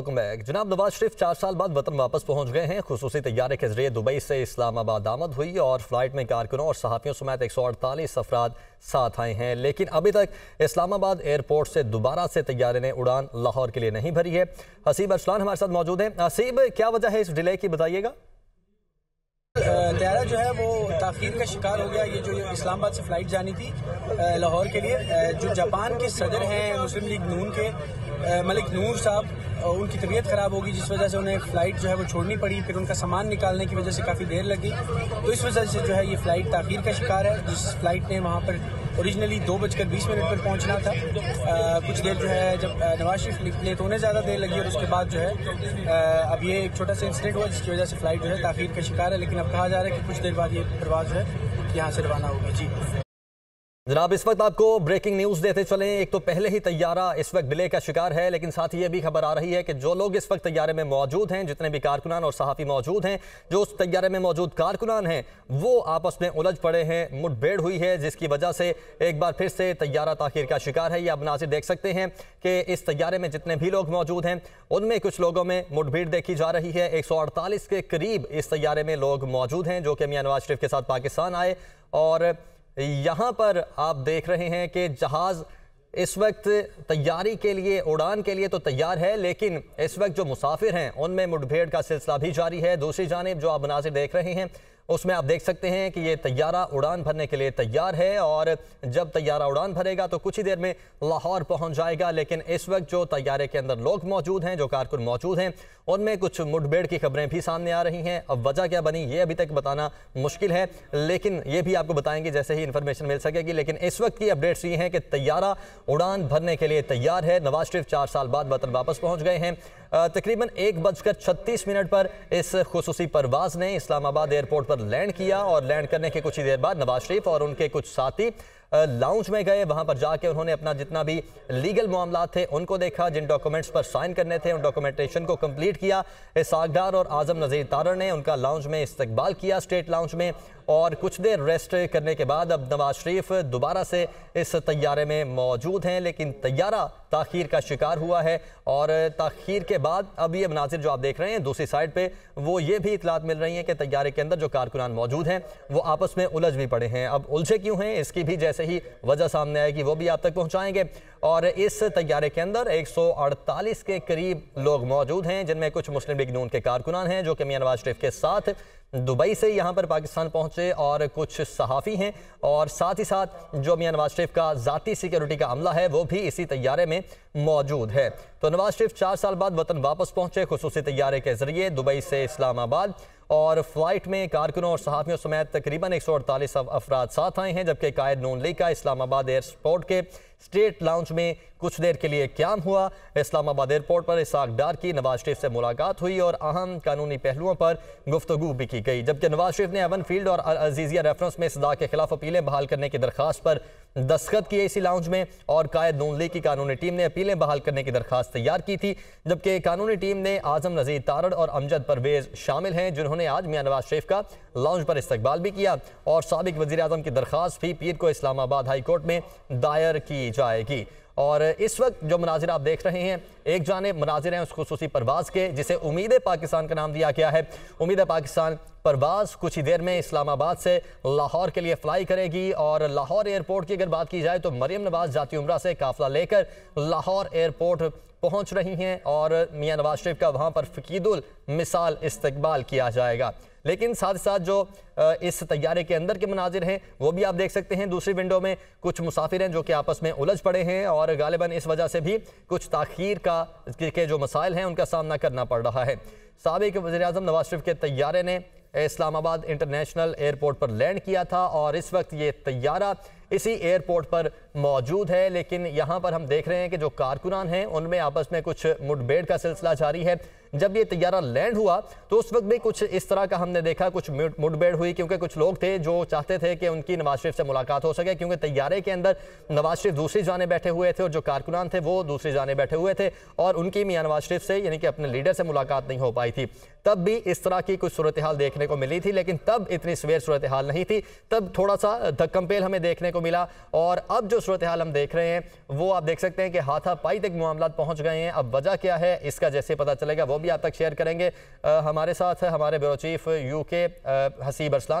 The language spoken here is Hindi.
जनाब नवाज शरीफ चार साल बाद वतन वापस पहुंच गए हैं खसूसी तैयारे के जरिए दुबई से इस्लामाबाद आमद हुई और फ्लाइट में कारकुनों और सहाफ़ियों समेत एक सौ अड़तालीस अफराद साथ आए हैं लेकिन अभी तक इस्लामाबाद एयरपोर्ट से दोबारा से तैयारे ने उड़ान लाहौर के लिए नहीं भरी है हसीब अरसलान हमारे साथ मौजूद है हसीब क्या वजह है इस डिले की बताइएगा तैयारा जो है वो तखीर का शिकार हो गया ये जो इस्लामाबाद से फ़्लाइट जानी थी लाहौर के लिए जो जापान के सदर हैं मुस्लिम लीग नून के मलिक नूर साहब उनकी तबीयत ख़राब होगी जिस वजह से उन्हें फ़्लाइट जो है वो छोड़नी पड़ी फिर उनका सामान निकालने की वजह से काफ़ी देर लगी तो इस वजह से जो है ये फ़्लाइट तखीर का शिकार है जिस फ़्लाइट ने वहाँ पर औरिजिनली दो बजकर बीस मिनट पर पहुँचना था आ, कुछ देर जो है जब नवाज शरीफ निकले तो उन्हें ज़्यादा देर लगी और उसके बाद जो है आ, अब ये एक छोटा सा इंसिडेंट हुआ जिसकी वजह से फ़्लाइट जो है तखीर का शिकार है लेकिन अब कहा जा रहा है कि कुछ देर बाद ये प्रवास जो है यहाँ से रवाना होगी जी जनाब इस वक्त आपको ब्रेकिंग न्यूज़ देते चलें एक तो पहले ही तैयारा इस वक्त डिले का शिकार है लेकिन साथ ही ये भी खबर आ रही है कि जो लोग इस वक्त तैयारे में मौजूद हैं जितने भी कारकुनान और सहाफ़ी मौजूद हैं जो उस तैयारे में मौजूद कारकुनान हैं वो आपस में उलझ पड़े हैं मुठभेड़ हुई है जिसकी वजह से एक बार फिर से तैयारा ताखिर का शिकार है ये आप नाजिर देख सकते हैं कि इस तैयारे में जितने भी लोग मौजूद हैं उनमें कुछ लोगों में मुठभेड़ देखी जा रही है एक के करीब इस तैयारे में लोग मौजूद हैं जो कि मियाँ नवाज शरीफ के साथ पाकिस्तान आए और यहाँ पर आप देख रहे हैं कि जहाज़ इस वक्त तैयारी के लिए उड़ान के लिए तो तैयार है लेकिन इस वक्त जो मुसाफिर हैं उनमें मुठभेड़ का सिलसिला भी जारी है दूसरी जानब जो आप मनाजिर देख रहे हैं उसमें आप देख सकते हैं कि ये तैयारा उड़ान भरने के लिए तैयार है और जब तैयारा उड़ान भरेगा तो कुछ ही देर में लाहौर पहुंच जाएगा लेकिन इस वक्त जो तैयारे के अंदर लोग मौजूद हैं जो कारकुन मौजूद हैं उनमें कुछ मुठभेड़ की खबरें भी सामने आ रही हैं अब वजह क्या बनी ये अभी तक बताना मुश्किल है लेकिन ये भी आपको बताएंगे जैसे ही इन्फॉर्मेशन मिल सकेगी लेकिन इस वक्त की अपडेट्स ये हैं कि तैयारा उड़ान भरने के लिए तैयार है नवाज शरीफ चार साल बाद वतन वापस पहुँच गए हैं तकरीबन एक बजकर छत्तीस मिनट पर इस खसूसी परवाज ने इस्लामाबाद एयरपोर्ट पर लैंड किया और लैंड करने के कुछ ही देर बाद नवाज शरीफ और उनके कुछ साथी लाउंज में गए वहाँ पर जाके उन्होंने अपना जितना भी लीगल मामला थे उनको देखा जिन डॉक्यूमेंट्स पर साइन करने थे उन डॉक्यूमेंटेशन को कंप्लीट किया इस आगदार और आजम नज़ीर तारर ने उनका लाउंज में इस्तकबाल किया स्टेट लाउंज में और कुछ देर रेस्ट करने के बाद अब नवाज शरीफ दोबारा से इस तैयारे में मौजूद हैं लेकिन तैयारा तखीर का शिकार हुआ है और तखीर के बाद अब ये मनाजिर जो आप देख रहे हैं दूसरी साइड पे वो ये भी इतलात मिल रही हैं कि तैयारे के अंदर जो कारकुनान मौजूद हैं वो आपस में उलझ भी पड़े हैं अब उलझे क्यों हैं इसकी भी जैसे सही वजह सामने आएगी वो भी आप तक पहुंचाएंगे और इस तैयारे के अंदर 148 के करीब लोग मौजूद हैं जिनमें कुछ मुस्लिम लीग नून के कारकुनान हैं जो कि मियाँ नवाज शरीफ के साथ दुबई से यहाँ पर पाकिस्तान पहुँचे और कुछ सहाफ़ी हैं और साथ ही साथ जो मियाँ नवाज शरीफ का ज़ाती सिक्योरिटी का अमला है वो भी इसी तैयारे में मौजूद है तो नवाज शरीफ चार साल बाद वतन वापस पहुँचे खसूसी तैयारे के ज़रिए दुबई से इस्लामाबाद और फ्लाइट में कारकुनों और सहाफ़ियों समेत तकरीबन एक सौ अड़तालीस अफराद साथ आए हैं जबकि कायद नून लीग का इस्लामाबाद एयरपोर्ट के स्टेट लाउंज में कुछ देर के लिए क्याम हुआ इस्लामाबाद एयरपोर्ट पर इसाक डार की नवाज शरीफ से मुलाकात हुई और अहम कानूनी पहलुओं पर गुफ्तु भी की गई जबकि नवाज शरीफ ने एवन फील्ड और अजीज़िया रेफरेंस में सदा के खिलाफ अपीलें बहाल करने की दरख्वास्त पर दस्खत किए इसी लाउंज में और कायद नून लीग की कानूनी टीम ने अपीलें बहाल करने की दरख्वास्त तैयार की थी जबकि कानूनी टीम ने आजम नजीर तारड़ और अमजद परवेज शामिल हैं जिन्होंने आज मियाँ नवाज शरीफ का लाउंज पर इस्तबाल भी किया और सबक वजी अजम की दरख्वास्त भी पीर को इस्लामाबाद हाईकोर्ट में दायर की जाएगी और इस वक्त जो मनाजिर आप देख रहे हैं एक जाने मनाजिर हैं उस खसूसी परवाज़ के जिसे उम्मीद पाकिस्तान का नाम दिया गया है उम्मीद पाकिस्तान परवाज़ कुछ ही देर में इस्लामाबाद से लाहौर के लिए फ़्लाई करेगी और लाहौर एयरपोर्ट की अगर बात की जाए तो मरियम नवाज़ जाती उम्र से काफिला लेकर लाहौर एयरपोर्ट पहुँच रही हैं और मियाँ नवाज शरीफ का वहाँ पर फ़कीदुल मिसाल इस्तकबाल किया जाएगा लेकिन साथ साथ जो इस तैयारे के अंदर के मनाजिर हैं वो भी आप देख सकते हैं दूसरी विंडो में कुछ मुसाफिर हैं जो कि आपस में उलझ पड़े हैं और गालिबा इस वजह से भी कुछ तखीर का के जो मसाइल हैं उनका सामना करना पड़ रहा है सबक वजी अजम नवाज शरीफ के तैयारे ने इस्लामाबाद इंटरनेशनल एयरपोर्ट पर लैंड किया था और इस वक्त ये तैयारा इसी एयरपोर्ट पर मौजूद है लेकिन यहाँ पर हम देख रहे हैं कि जो कारकुनान हैं उनमें आपस में कुछ मुठभेड़ का सिलसिला जारी है जब ये तैयारा लैंड हुआ तो उस वक्त भी कुछ इस तरह का हमने देखा कुछ मुठभेड़ हुई क्योंकि कुछ लोग थे जो चाहते थे कि उनकी नवाज शरीफ से मुलाकात हो सके क्योंकि तैयारे के अंदर नवाज शरीफ दूसरी जाने बैठे हुए थे और जो कारकुनान थे वो दूसरी जाने बैठे हुए थे और उनकी मियाँ नवाज शरीफ से यानी कि अपने लीडर से मुलाकात नहीं हो पाई थी तब भी इस तरह की कुछ सूरत हाल देखने को मिली थी लेकिन तब इतनी सवेर सूरत हाल नहीं थी तब थोड़ा सा धक्कमपेल हमें देखने को मिला और अब जो सूरत हाल हम देख रहे हैं वो आप देख सकते हैं कि हाथापाई तक मामला पहुंच गए हैं अब वजह क्या है इसका जैसे पता चलेगा वो भी आप तक शेयर करेंगे आ, हमारे साथ हमारे ब्यूरो चीफ यू के हसीब अरसलान